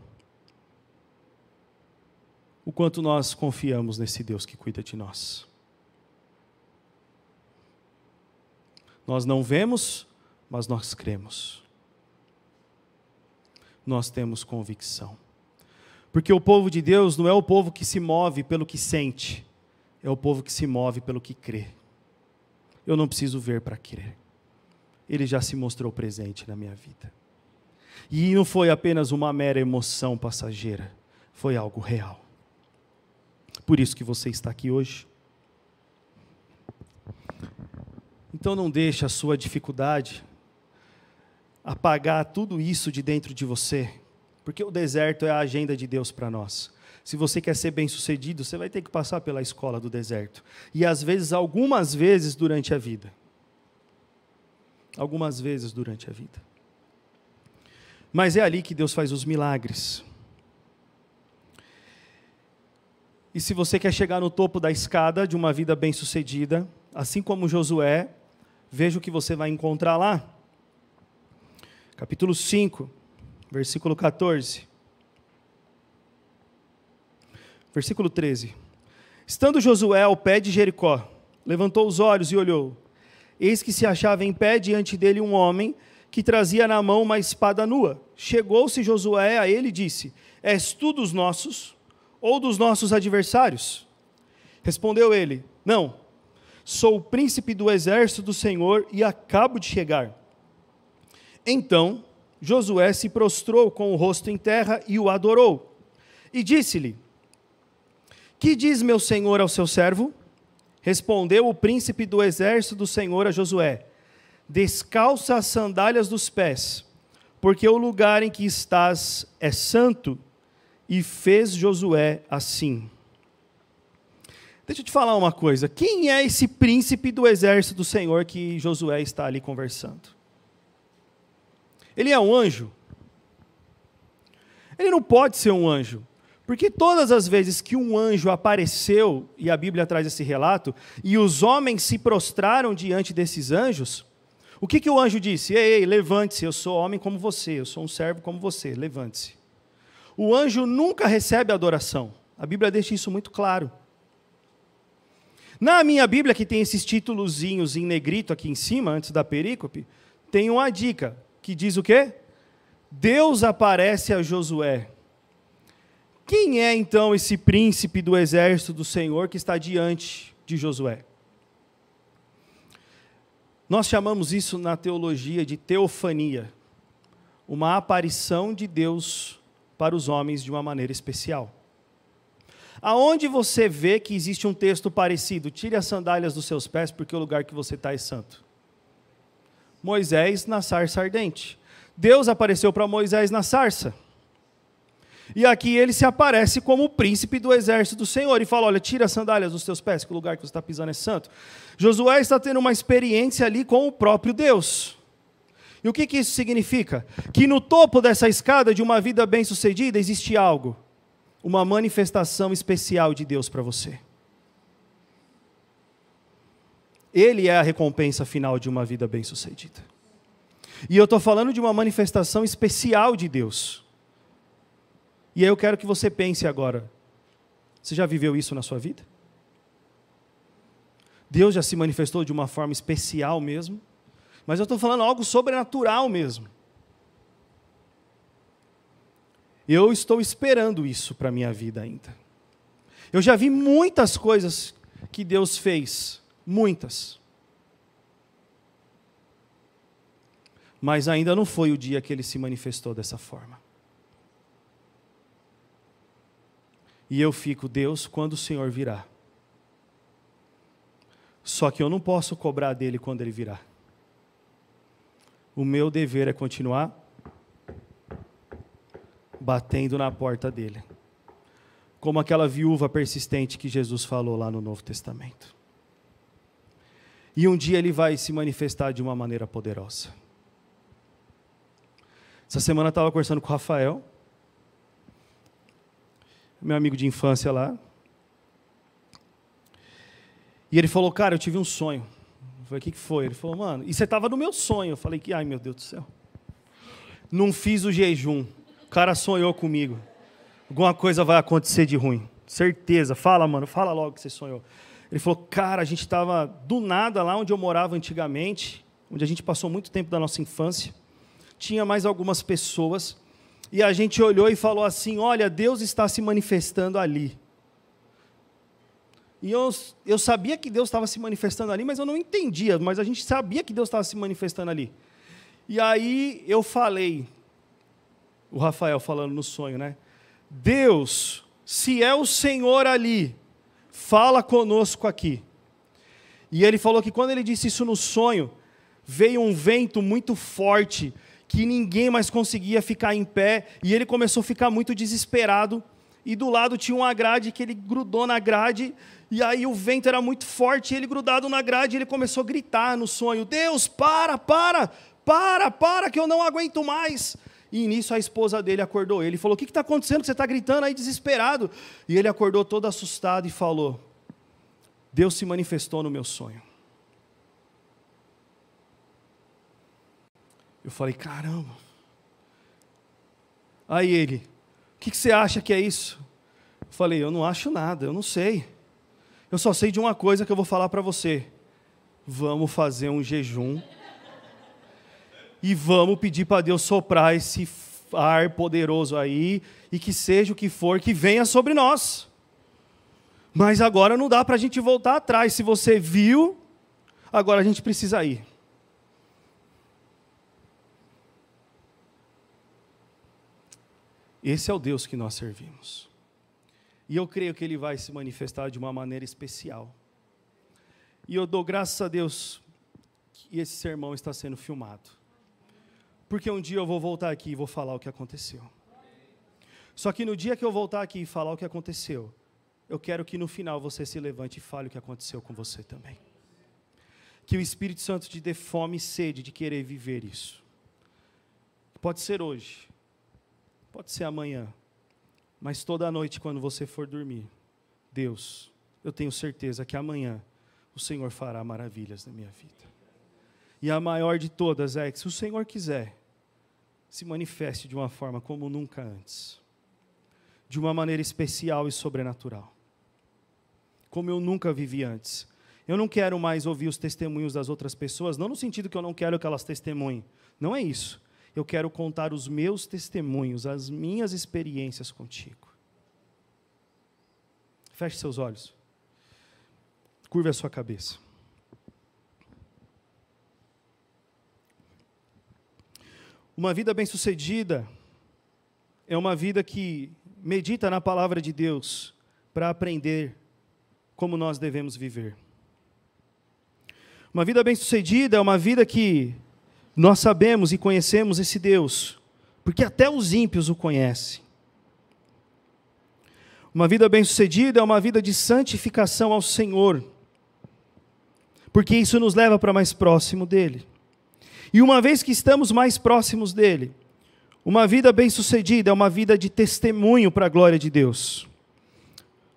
o quanto nós confiamos nesse Deus que cuida de nós. Nós não vemos, mas nós cremos. Nós temos convicção. Porque o povo de Deus não é o povo que se move pelo que sente, é o povo que se move pelo que crê. Eu não preciso ver para crer. Ele já se mostrou presente na minha vida. E não foi apenas uma mera emoção passageira, foi algo real. Por isso que você está aqui hoje. Então não deixe a sua dificuldade apagar tudo isso de dentro de você, porque o deserto é a agenda de Deus para nós. Se você quer ser bem-sucedido, você vai ter que passar pela escola do deserto. E às vezes, algumas vezes durante a vida. Algumas vezes durante a vida. Mas é ali que Deus faz os milagres. E se você quer chegar no topo da escada de uma vida bem-sucedida, assim como Josué, veja o que você vai encontrar lá. Capítulo 5, versículo 14. Versículo 13. Estando Josué ao pé de Jericó, levantou os olhos e olhou. Eis que se achava em pé diante dele um homem que trazia na mão uma espada nua. Chegou-se Josué a ele e disse: És tu dos nossos ou dos nossos adversários? Respondeu ele: Não, sou o príncipe do exército do Senhor e acabo de chegar. Então Josué se prostrou com o rosto em terra e o adorou. E disse-lhe: Que diz meu senhor ao seu servo? Respondeu o príncipe do exército do Senhor a Josué: descalça as sandálias dos pés, porque o lugar em que estás é santo. E fez Josué assim. Deixa eu te falar uma coisa. Quem é esse príncipe do exército do Senhor que Josué está ali conversando? Ele é um anjo? Ele não pode ser um anjo. Porque todas as vezes que um anjo apareceu, e a Bíblia traz esse relato, e os homens se prostraram diante desses anjos, o que, que o anjo disse? Ei, ei levante-se, eu sou homem como você, eu sou um servo como você, levante-se. O anjo nunca recebe adoração. A Bíblia deixa isso muito claro. Na minha Bíblia, que tem esses títulozinhos em negrito aqui em cima, antes da perícope, tem uma dica que diz o quê? Deus aparece a Josué. Quem é então esse príncipe do exército do Senhor que está diante de Josué? Nós chamamos isso na teologia de teofania, uma aparição de Deus para os homens de uma maneira especial. Aonde você vê que existe um texto parecido, tire as sandálias dos seus pés, porque o lugar que você está é santo. Moisés na sarça ardente. Deus apareceu para Moisés na sarça. E aqui ele se aparece como o príncipe do exército do Senhor e fala: Olha, tira as sandálias dos seus pés, que o lugar que você está pisando é santo. Josué está tendo uma experiência ali com o próprio Deus. E o que, que isso significa? Que no topo dessa escada de uma vida bem-sucedida existe algo, uma manifestação especial de Deus para você. Ele é a recompensa final de uma vida bem-sucedida. E eu estou falando de uma manifestação especial de Deus. E aí eu quero que você pense agora: você já viveu isso na sua vida? Deus já se manifestou de uma forma especial mesmo, mas eu estou falando algo sobrenatural mesmo. Eu estou esperando isso para a minha vida ainda. Eu já vi muitas coisas que Deus fez, muitas. Mas ainda não foi o dia que ele se manifestou dessa forma. E eu fico, Deus, quando o Senhor virá? Só que eu não posso cobrar dele quando ele virar. O meu dever é continuar batendo na porta dele. Como aquela viúva persistente que Jesus falou lá no Novo Testamento. E um dia ele vai se manifestar de uma maneira poderosa. Essa semana eu estava conversando com o Rafael, meu amigo de infância lá, e ele falou, cara, eu tive um sonho. Eu falei, o que, que foi? Ele falou, mano, e você estava no meu sonho. Eu falei, que, ai meu Deus do céu. Não fiz o jejum. O cara sonhou comigo. Alguma coisa vai acontecer de ruim. Certeza. Fala, mano, fala logo que você sonhou. Ele falou, cara, a gente estava do nada lá onde eu morava antigamente, onde a gente passou muito tempo da nossa infância. Tinha mais algumas pessoas. E a gente olhou e falou assim: olha, Deus está se manifestando ali. E eu, eu sabia que Deus estava se manifestando ali, mas eu não entendia, mas a gente sabia que Deus estava se manifestando ali. E aí eu falei, o Rafael falando no sonho, né? Deus, se é o Senhor ali, fala conosco aqui. E ele falou que quando ele disse isso no sonho, veio um vento muito forte, que ninguém mais conseguia ficar em pé, e ele começou a ficar muito desesperado e do lado tinha uma grade que ele grudou na grade, e aí o vento era muito forte, ele grudado na grade, ele começou a gritar no sonho: Deus, para, para, para, para, que eu não aguento mais. E nisso a esposa dele acordou ele falou: O que está acontecendo? Que você está gritando aí desesperado. E ele acordou todo assustado e falou: Deus se manifestou no meu sonho. Eu falei: Caramba. Aí ele, o que, que você acha que é isso? Eu falei: Eu não acho nada, eu não sei. Eu só sei de uma coisa que eu vou falar para você. Vamos fazer um jejum e vamos pedir para Deus soprar esse ar poderoso aí e que seja o que for que venha sobre nós. Mas agora não dá para a gente voltar atrás. Se você viu, agora a gente precisa ir. Esse é o Deus que nós servimos. E eu creio que ele vai se manifestar de uma maneira especial. E eu dou graças a Deus que esse sermão está sendo filmado. Porque um dia eu vou voltar aqui e vou falar o que aconteceu. Só que no dia que eu voltar aqui e falar o que aconteceu, eu quero que no final você se levante e fale o que aconteceu com você também. Que o Espírito Santo te dê fome e sede de querer viver isso. Pode ser hoje, Pode ser amanhã, mas toda noite quando você for dormir, Deus, eu tenho certeza que amanhã o Senhor fará maravilhas na minha vida. E a maior de todas é que, se o Senhor quiser, se manifeste de uma forma como nunca antes, de uma maneira especial e sobrenatural, como eu nunca vivi antes. Eu não quero mais ouvir os testemunhos das outras pessoas, não no sentido que eu não quero que elas testemunhem, não é isso eu quero contar os meus testemunhos, as minhas experiências contigo. Feche seus olhos. Curve a sua cabeça. Uma vida bem-sucedida é uma vida que medita na palavra de Deus para aprender como nós devemos viver. Uma vida bem-sucedida é uma vida que nós sabemos e conhecemos esse Deus, porque até os ímpios o conhecem. Uma vida bem-sucedida é uma vida de santificação ao Senhor, porque isso nos leva para mais próximo dEle. E uma vez que estamos mais próximos dEle, uma vida bem-sucedida é uma vida de testemunho para a glória de Deus.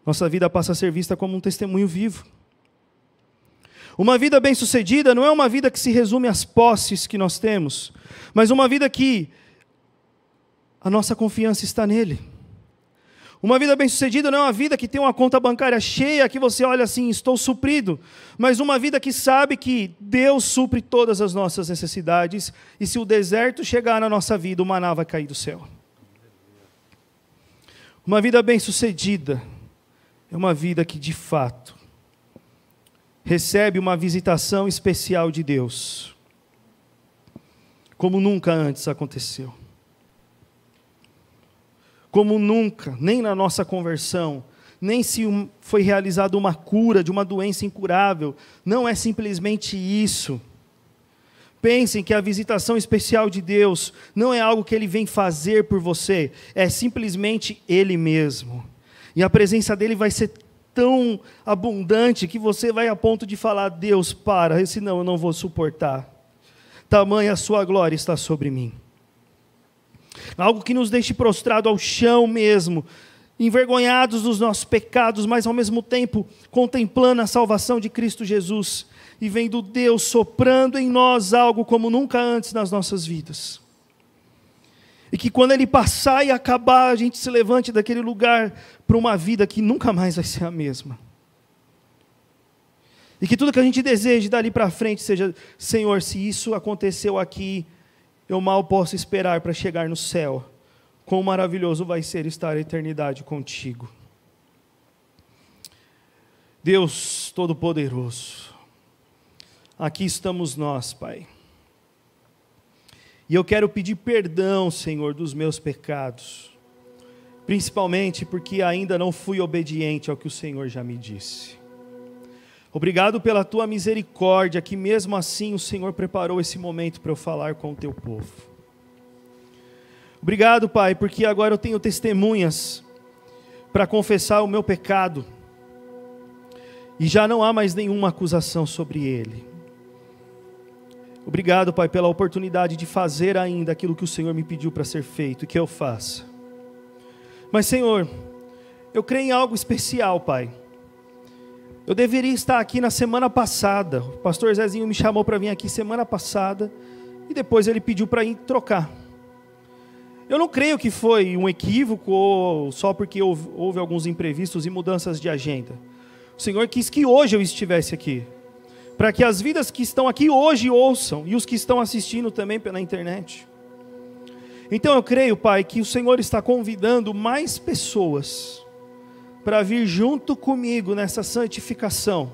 Nossa vida passa a ser vista como um testemunho vivo. Uma vida bem-sucedida não é uma vida que se resume às posses que nós temos, mas uma vida que a nossa confiança está nele. Uma vida bem-sucedida não é uma vida que tem uma conta bancária cheia, que você olha assim, estou suprido, mas uma vida que sabe que Deus supre todas as nossas necessidades, e se o deserto chegar na nossa vida, o maná vai cair do céu. Uma vida bem-sucedida é uma vida que de fato recebe uma visitação especial de Deus, como nunca antes aconteceu. Como nunca, nem na nossa conversão, nem se foi realizada uma cura de uma doença incurável, não é simplesmente isso. Pensem que a visitação especial de Deus não é algo que ele vem fazer por você, é simplesmente ele mesmo. E a presença dele vai ser tão abundante que você vai a ponto de falar: Deus, para, senão eu não vou suportar. Tamanha a sua glória está sobre mim. Algo que nos deixe prostrado ao chão mesmo, envergonhados dos nossos pecados, mas ao mesmo tempo contemplando a salvação de Cristo Jesus e vendo Deus soprando em nós algo como nunca antes nas nossas vidas. E que quando ele passar e acabar, a gente se levante daquele lugar para uma vida que nunca mais vai ser a mesma. E que tudo que a gente deseje dali para frente seja: Senhor, se isso aconteceu aqui, eu mal posso esperar para chegar no céu. Quão maravilhoso vai ser estar a eternidade contigo. Deus Todo-Poderoso, aqui estamos nós, Pai. E eu quero pedir perdão, Senhor, dos meus pecados, principalmente porque ainda não fui obediente ao que o Senhor já me disse. Obrigado pela tua misericórdia, que mesmo assim o Senhor preparou esse momento para eu falar com o teu povo. Obrigado, Pai, porque agora eu tenho testemunhas para confessar o meu pecado e já não há mais nenhuma acusação sobre ele. Obrigado, Pai, pela oportunidade de fazer ainda aquilo que o Senhor me pediu para ser feito e que eu faça. Mas, Senhor, eu creio em algo especial, Pai. Eu deveria estar aqui na semana passada. O pastor Zezinho me chamou para vir aqui semana passada e depois ele pediu para ir trocar. Eu não creio que foi um equívoco ou só porque houve, houve alguns imprevistos e mudanças de agenda. O Senhor quis que hoje eu estivesse aqui para que as vidas que estão aqui hoje ouçam e os que estão assistindo também pela internet. Então eu creio, Pai, que o Senhor está convidando mais pessoas para vir junto comigo nessa santificação,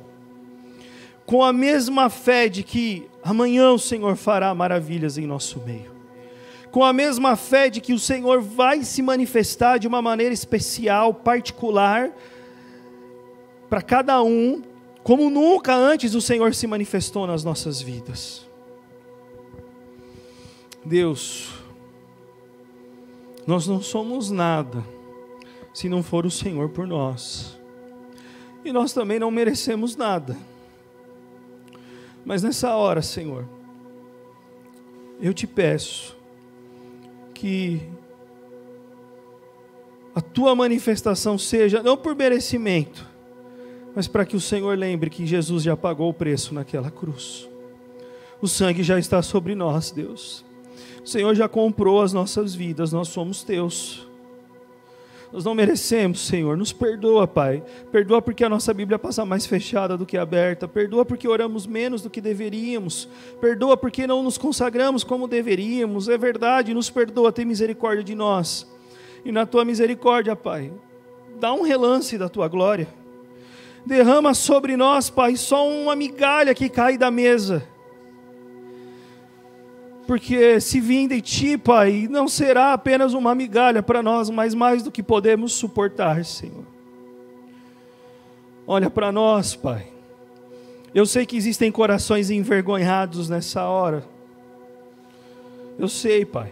com a mesma fé de que amanhã o Senhor fará maravilhas em nosso meio, com a mesma fé de que o Senhor vai se manifestar de uma maneira especial, particular, para cada um como nunca antes o Senhor se manifestou nas nossas vidas. Deus, nós não somos nada se não for o Senhor por nós, e nós também não merecemos nada. Mas nessa hora, Senhor, eu te peço que a tua manifestação seja não por merecimento, mas para que o Senhor lembre que Jesus já pagou o preço naquela cruz. O sangue já está sobre nós, Deus. O Senhor já comprou as nossas vidas, nós somos teus. Nós não merecemos, Senhor. Nos perdoa, Pai. Perdoa porque a nossa Bíblia passa mais fechada do que aberta. Perdoa porque oramos menos do que deveríamos. Perdoa porque não nos consagramos como deveríamos. É verdade, nos perdoa, tem misericórdia de nós. E na tua misericórdia, Pai, dá um relance da tua glória derrama sobre nós, Pai, só uma migalha que cai da mesa. Porque se vim de ti, Pai, não será apenas uma migalha para nós, mas mais do que podemos suportar, Senhor. Olha para nós, Pai. Eu sei que existem corações envergonhados nessa hora. Eu sei, Pai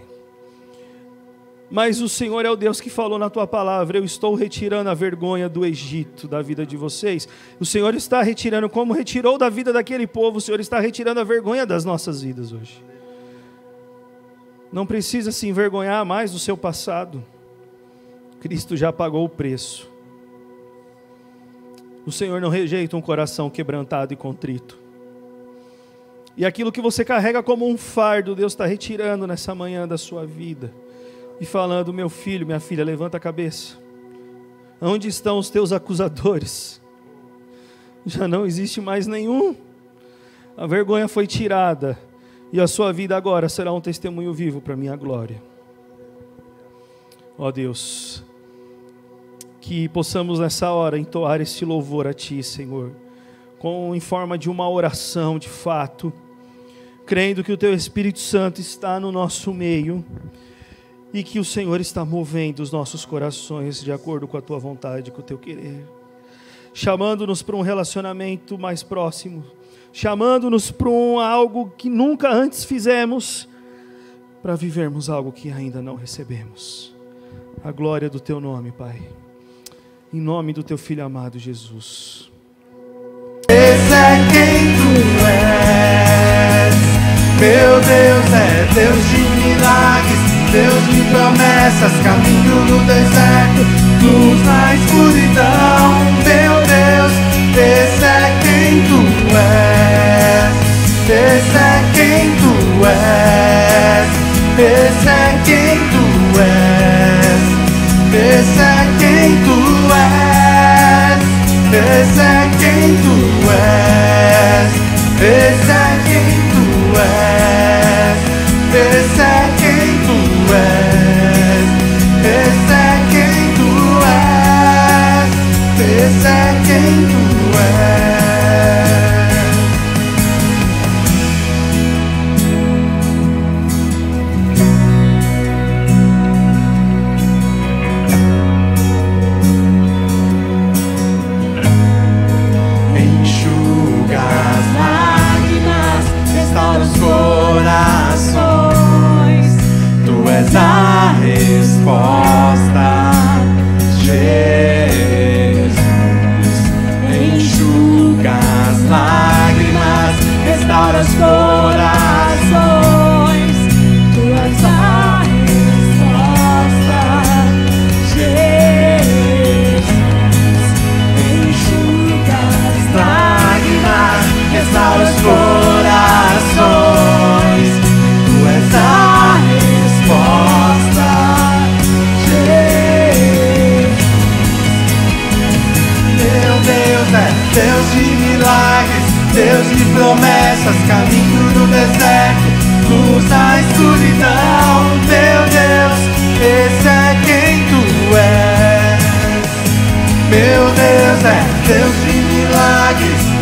mas o Senhor é o Deus que falou na tua palavra: Eu estou retirando a vergonha do Egito da vida de vocês. O Senhor está retirando, como retirou da vida daquele povo, o Senhor está retirando a vergonha das nossas vidas hoje. Não precisa se envergonhar mais do seu passado. Cristo já pagou o preço. O Senhor não rejeita um coração quebrantado e contrito. E aquilo que você carrega como um fardo, Deus está retirando nessa manhã da sua vida e falando: Meu filho, minha filha, levanta a cabeça. Onde estão os teus acusadores? Já não existe mais nenhum. A vergonha foi tirada e a sua vida agora será um testemunho vivo para minha glória. Ó Deus, que possamos nessa hora entoar este louvor a Ti, Senhor, com em forma de uma oração de fato, crendo que o Teu Espírito Santo está no nosso meio e que o Senhor está movendo os nossos corações de acordo com a tua vontade, com o teu querer, chamando-nos para um relacionamento mais próximo, chamando-nos para um algo que nunca antes fizemos, para vivermos algo que ainda não recebemos. A glória do teu nome, Pai. Em nome do teu filho amado Jesus. Esse é quem tu és. Meu Deus é Deus de milagres. Deus de promessas, caminho no deserto, luz na escuridão. Meu Deus, esse é quem tu és, esse é quem tu és, esse é quem tu és, esse é quem tu és, esse é quem tu és, esse é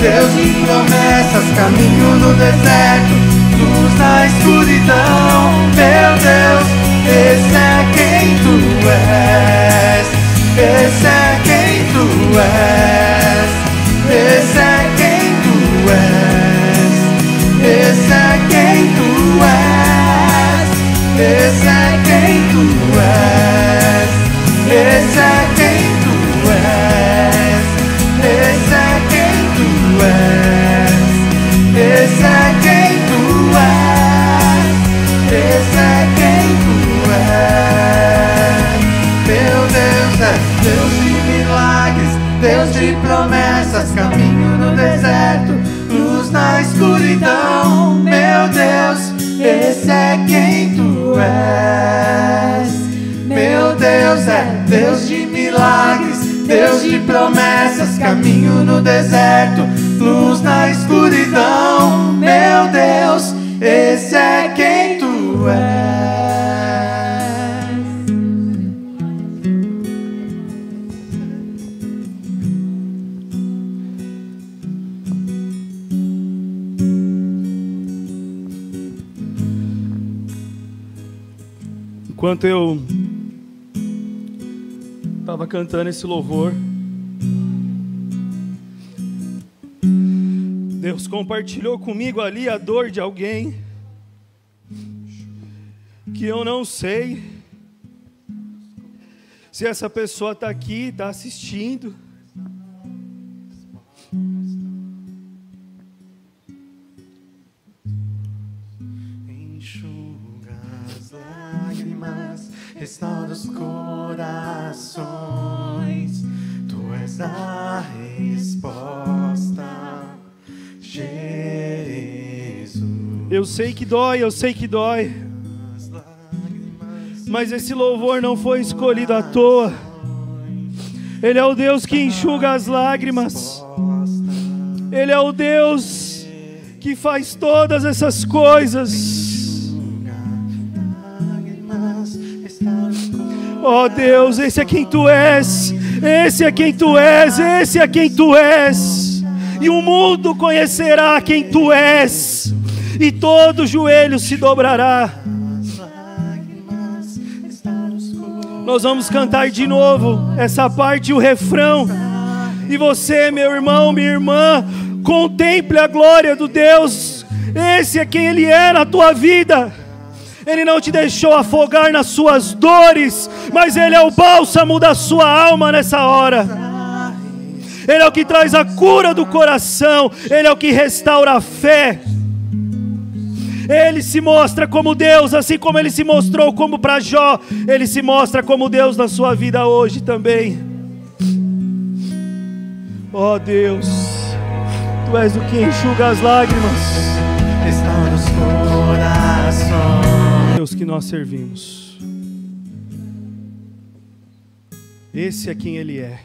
Deus de promessas, caminho no deserto, luz na escuridão. promessas, caminho no deserto, luz na escuridão. Meu Deus, esse é quem tu és. Enquanto eu estava cantando esse louvor, compartilhou comigo ali a dor de alguém que eu não sei se essa pessoa está aqui, está assistindo. Enxuga as lágrimas, restaura os corações, tu és a resposta. Jesus. Eu sei que dói, eu sei que dói. Mas esse louvor não foi escolhido à toa. Ele é o Deus que enxuga as lágrimas. Ele é o Deus que faz todas essas coisas. Ó oh Deus, esse é quem tu és. Esse é quem tu és. Esse é quem tu és e o mundo conhecerá quem tu és, e todo joelho se dobrará. Nós vamos cantar de novo essa parte, o refrão. E você, meu irmão, minha irmã, contemple a glória do Deus. Esse é quem Ele é na tua vida. Ele não te deixou afogar nas suas dores, mas Ele é o bálsamo da sua alma nessa hora. Ele é o que traz a cura do coração, Ele é o que restaura a fé. Ele se mostra como Deus, assim como ele se mostrou como para Jó, ele se mostra como Deus na sua vida hoje também. oh Deus, tu és o que enxuga as lágrimas, corações. Deus que nós servimos. Esse é quem ele é.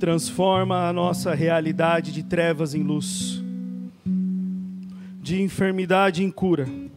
transforma a nossa realidade de trevas em luz, de enfermidade em cura